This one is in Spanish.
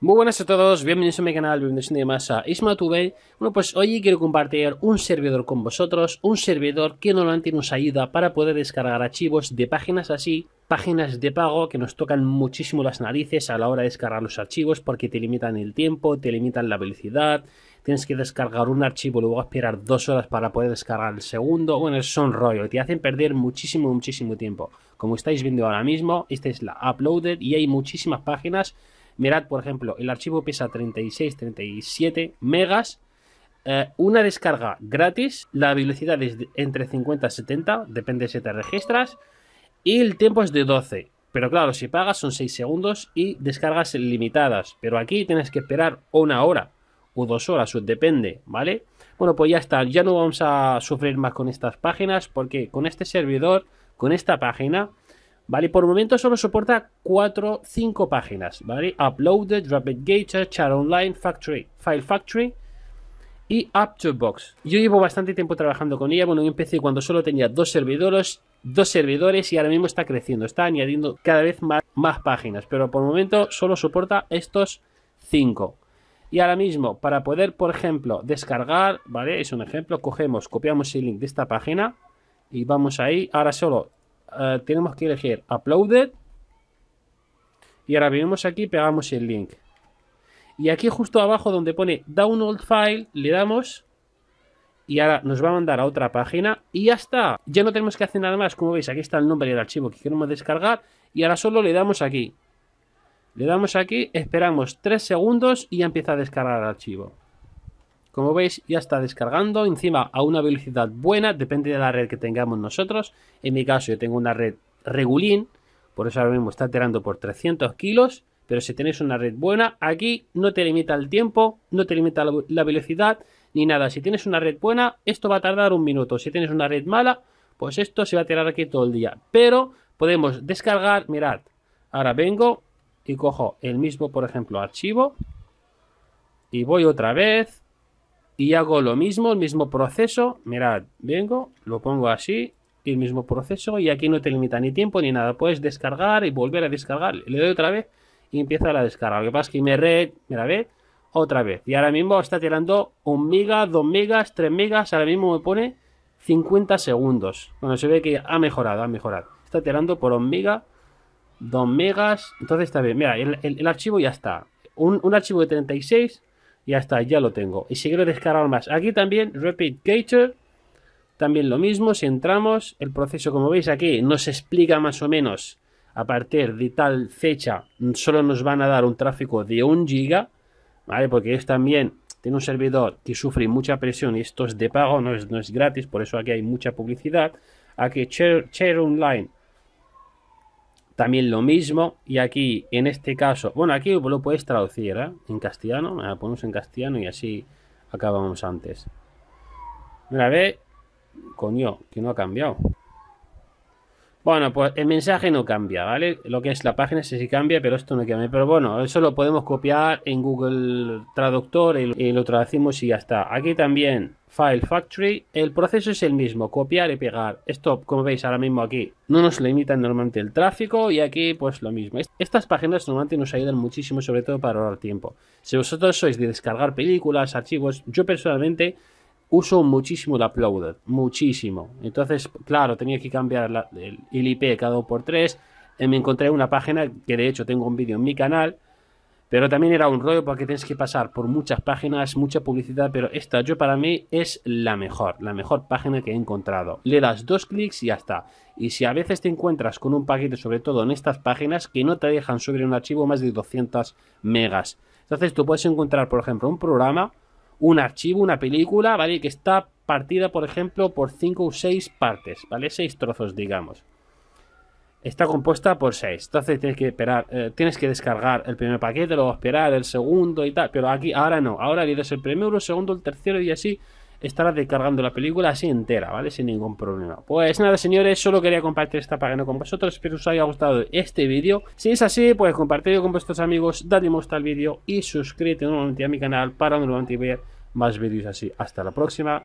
Muy buenas a todos, bienvenidos a mi canal, bienvenidos de más a Isma tuve. Bueno, pues hoy quiero compartir un servidor con vosotros, un servidor que normalmente nos ayuda para poder descargar archivos de páginas así, páginas de pago que nos tocan muchísimo las narices a la hora de descargar los archivos porque te limitan el tiempo, te limitan la velocidad, tienes que descargar un archivo, y luego esperar dos horas para poder descargar el segundo, bueno, es un rollo, te hacen perder muchísimo, muchísimo tiempo. Como estáis viendo ahora mismo, esta es la Uploaded y hay muchísimas páginas Mirad, por ejemplo, el archivo pesa 36, 37 megas. Eh, una descarga gratis. La velocidad es entre 50 y 70, depende si te registras. Y el tiempo es de 12. Pero claro, si pagas son 6 segundos y descargas limitadas. Pero aquí tienes que esperar una hora o dos horas, depende, ¿vale? Bueno, pues ya está, ya no vamos a sufrir más con estas páginas porque con este servidor, con esta página, ¿vale? Por el momento solo soporta 4, 5 páginas, ¿vale? Uploaded, Rapid Gator, Chat Online, Factory, File Factory y Box. Yo llevo bastante tiempo trabajando con ella. Bueno, yo empecé cuando solo tenía dos servidores, dos servidores y ahora mismo está creciendo, está añadiendo cada vez más, más páginas, pero por el momento solo soporta estos 5. Y ahora mismo, para poder, por ejemplo, descargar, ¿vale? Es un ejemplo, cogemos, copiamos el link de esta página y vamos ahí. Ahora solo eh, tenemos que elegir Uploaded. Y ahora venimos aquí pegamos el link. Y aquí justo abajo donde pone Download File, le damos y ahora nos va a mandar a otra página y ya está. Ya no tenemos que hacer nada más. Como veis, aquí está el nombre del archivo que queremos descargar y ahora solo le damos aquí. Le damos aquí, esperamos 3 segundos y ya empieza a descargar el archivo. Como veis ya está descargando, encima a una velocidad buena, depende de la red que tengamos nosotros. En mi caso yo tengo una red regulín, por eso ahora mismo está tirando por 300 kilos. Pero si tenéis una red buena, aquí no te limita el tiempo, no te limita la, velocidad ni nada. Si tienes una red buena, esto va a tardar un minuto. Si tienes una red mala, pues esto se va a tirar aquí todo el día. Pero podemos descargar, mirad, ahora vengo y cojo el mismo, por ejemplo, archivo. Y voy otra vez y hago lo mismo, el mismo proceso. Mirad, vengo, lo pongo así, el mismo proceso y aquí no te limita ni tiempo ni nada. Puedes descargar y volver a descargar. Le doy otra vez y empieza la descarga. Lo que pasa es que me red, mira, ve, otra vez. Y ahora mismo está tirando 1 mega, 2 megas, 3 megas. Ahora mismo me pone 50 segundos. Bueno, se ve que ha mejorado, ha mejorado. Está tirando por un mega, 2 megas. Entonces está bien. Mira, el, archivo ya está. Un, un archivo de 36 ya está, ya lo tengo. Y si quiero descargar más, aquí también, Rapid Gator, también lo mismo, si entramos, el proceso como veis aquí nos explica más o menos a partir de tal fecha, solo nos van a dar un tráfico de un giga, ¿vale? Porque es también tiene un servidor que sufre mucha presión y esto es de pago, no es, no es gratis, por eso aquí hay mucha publicidad. Aquí, share online, también lo mismo. Y aquí, en este caso, bueno, aquí lo puedes traducir ¿eh? en castellano. La ponemos en castellano y así acabamos antes. una ve, coño, que no ha cambiado. Bueno, pues el mensaje no cambia, ¿vale? Lo que es la página sí, sí cambia, pero esto no cambia. Pero bueno, eso lo podemos copiar en Google Traductor y, lo traducimos y ya está. Aquí también, File Factory. El proceso es el mismo, copiar y pegar. Esto, como veis ahora mismo aquí, no nos limita normalmente el tráfico y aquí pues lo mismo. Estas páginas normalmente nos ayudan muchísimo, sobre todo para ahorrar tiempo. Si vosotros sois de descargar películas, archivos, yo personalmente uso muchísimo el uploader, muchísimo. Entonces, claro, tenía que cambiar la, el, IP cada 2 x eh, Me encontré una página que de hecho tengo un vídeo en mi canal, pero también era un rollo porque tienes que pasar por muchas páginas, mucha publicidad, pero esta yo para mí es la mejor, la mejor página que he encontrado. Le das dos clics y ya está. Y si a veces te encuentras con un paquete, sobre todo en estas páginas, que no te dejan subir un archivo más de 200 megas. Entonces tú puedes encontrar, por ejemplo, un programa un archivo, una película, ¿vale? Que está partida, por ejemplo, por 5 o 6 partes, ¿vale? seis trozos, digamos. Está compuesta por seis Entonces tienes que esperar, eh, tienes que descargar el primer paquete, luego esperar el segundo y tal. Pero aquí, ahora no. Ahora le el primero, el segundo, el tercero y así estará descargando la película así entera, ¿vale? Sin ningún problema. Pues nada, señores, solo quería compartir esta página con vosotros. Espero que os haya gustado este vídeo. Si es así, pues compartidlo con vuestros amigos, dadle me gusta al vídeo y suscríbete nuevamente a mi canal para nuevamente ver más vídeos así. Hasta la próxima.